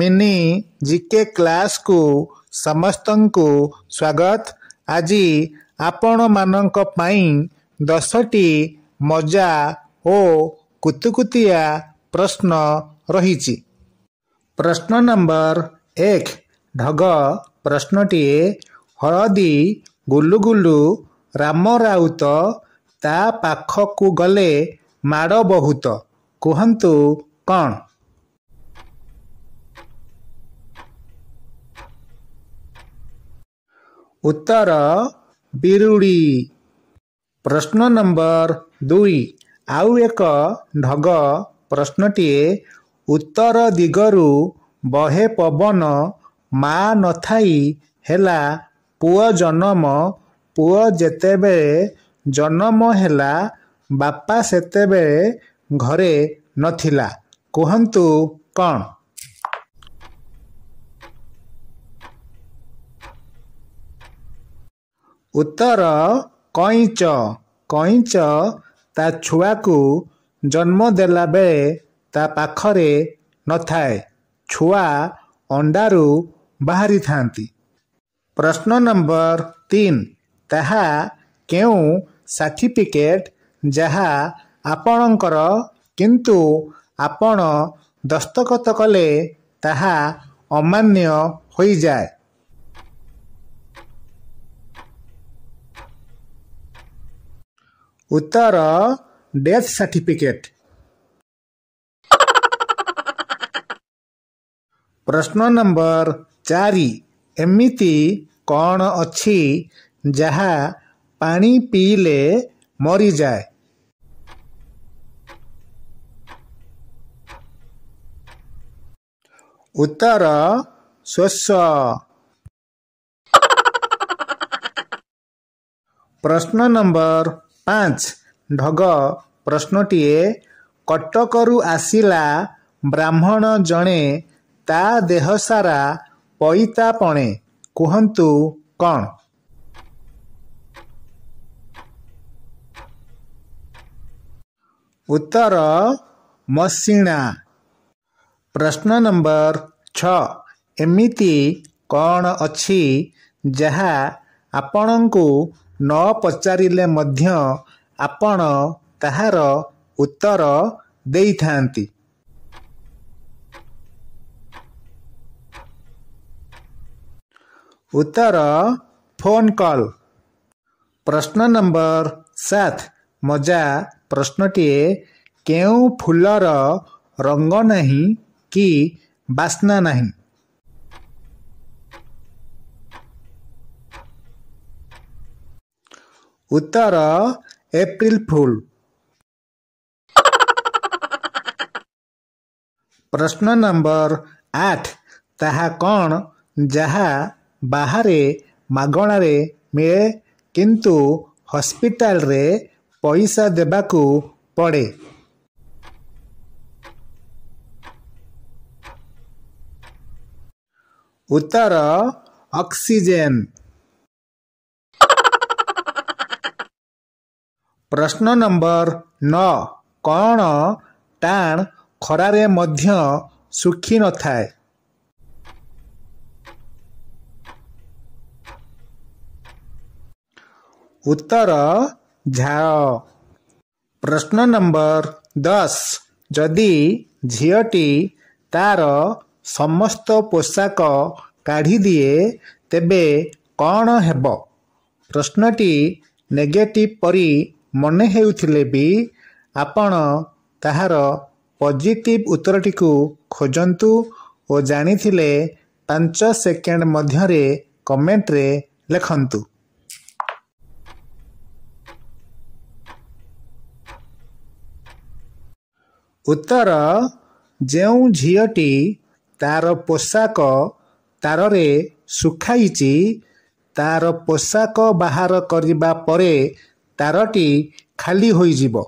Mini GK କ୍ଲାସ୍କୁ ସମସ୍ତଙ୍କୁ ସ୍ୱାଗତ ଆଜି ଆପଣମାନଙ୍କ ପାଇଁ ଦଶଟି ମଜା ଓ କୁତୁକୁତିଆ ପ୍ରଶ୍ନ ରହିଛି ପ୍ରଶ୍ନ ନମ୍ବର ଏକ ଢଗ ପ୍ରଶ୍ନଟିଏ ହଳଦୀ ଗୁଲୁଗୁଲୁ ରାମ ରାଉତ ତା ପାଖକୁ ଗଲେ ମାଡ଼ ବହୁତ କୁହନ୍ତୁ କ'ଣ ଉତ୍ତର ବିରୁଡ଼ି ପ୍ରଶ୍ନ ନମ୍ବର ଦୁଇ ଆଉ ଏକ ଢଗ ପ୍ରଶ୍ନଟିଏ ଉତ୍ତର ଦିଗରୁ ବହେ ପବନ ମା ନଥାଇ ହେଲା ପୁଅ ଜନ୍ମ ପୁଅ ଯେତେବେଳେ ଜନ୍ମ ହେଲା ବାପା ସେତେବେଳେ ଘରେ ନଥିଲା କୁହନ୍ତୁ କ'ଣ ଉତ୍ତର କଇଁଚ କଇଁଚ ତା ଛୁଆକୁ ଜନ୍ମ ଦେଲାବେଳେ ତା ପାଖରେ ନଥାଏ ଛୁଆ ଅଣ୍ଡାରୁ ବାହାରିଥାନ୍ତି ପ୍ରଶ୍ନ ନମ୍ବର ତିନି ତାହା କେଉଁ ସାର୍ଟିଫିକେଟ୍ ଯାହା ଆପଣଙ୍କର କିନ୍ତୁ ଆପଣ ଦସ୍ତଖତ କଲେ ତାହା ଅମାନ୍ୟ ହୋଇଯାଏ उत्तर डेथ सर्टिफिकेट प्रश्न नंबर चार एमती कौन अच्छी जहा पानी पीले मरी जाए उत्तर शस्य प्रश्न नंबर ପାଞ୍ଚ ଢଗ ପ୍ରଶ୍ନଟିଏ କଟକରୁ ଆସିଲା ବ୍ରାହ୍ମଣ ଜଣେ ତା ଦେହ ସାରା ପଇତା ପଣେ କୁହନ୍ତୁ କ'ଣ ଉତ୍ତର ମସିଣା ପ୍ରଶ୍ନ ନମ୍ବର ଛଅ ଏମିତି କ'ଣ ଅଛି ଯାହା ଆପଣଙ୍କୁ न पच्चारीले मध्ये आपण तहार उत्तर देई थांती उत्तर फोन कॉल प्रश्न नंबर 7 मजा प्रश्न टिए केऊ फुल्लर रंग नाही की बास्ना नहीं? ଉତ୍ତର ଏପ୍ରିଲ ଫୁଲ ପ୍ରଶ୍ନ ନମ୍ବର ଆଠ ତାହା କ'ଣ ଯାହା ବାହାରେ ମାଗଣାରେ ମିଳେ କିନ୍ତୁ ହସ୍ପିଟାଲରେ ପଇସା ଦେବାକୁ ପଡ଼େ ଉତ୍ତର ଅକ୍ସିଜେନ୍ ପ୍ରଶ୍ନ ନମ୍ବର ନଅ କ'ଣ ଟାଣ ଖରାରେ ମଧ୍ୟ ଶୁଖି ନଥାଏ ଉତ୍ତର ଝାଳ ପ୍ରଶ୍ନ ନମ୍ବର ଦଶ ଯଦି ଝିଅଟି ତାର ସମସ୍ତ ପୋଷାକ କାଢ଼ିଦିଏ ତେବେ କ'ଣ ହେବ ପ୍ରଶ୍ନଟି ନେଗେଟିଭ୍ ପରି ମନେ ହେଉଥିଲେ ବି ଆପଣ ତାହାର ପଜିଟିଭ୍ ଉତ୍ତରଟିକୁ ଖୋଜନ୍ତୁ ଓ ଜାଣିଥିଲେ ପାଞ୍ଚ ସେକେଣ୍ଡ ମଧ୍ୟରେ କମେଣ୍ଟରେ ଲେଖନ୍ତୁ ଉତ୍ତର ଯେଉଁ ଝିଅଟି ତାର ପୋଷାକ ତାରରେ ଶୁଖାଇଛି ତାର ପୋଷାକ ବାହାର କରିବା ପରେ তাৰটি খালী হৈ যাব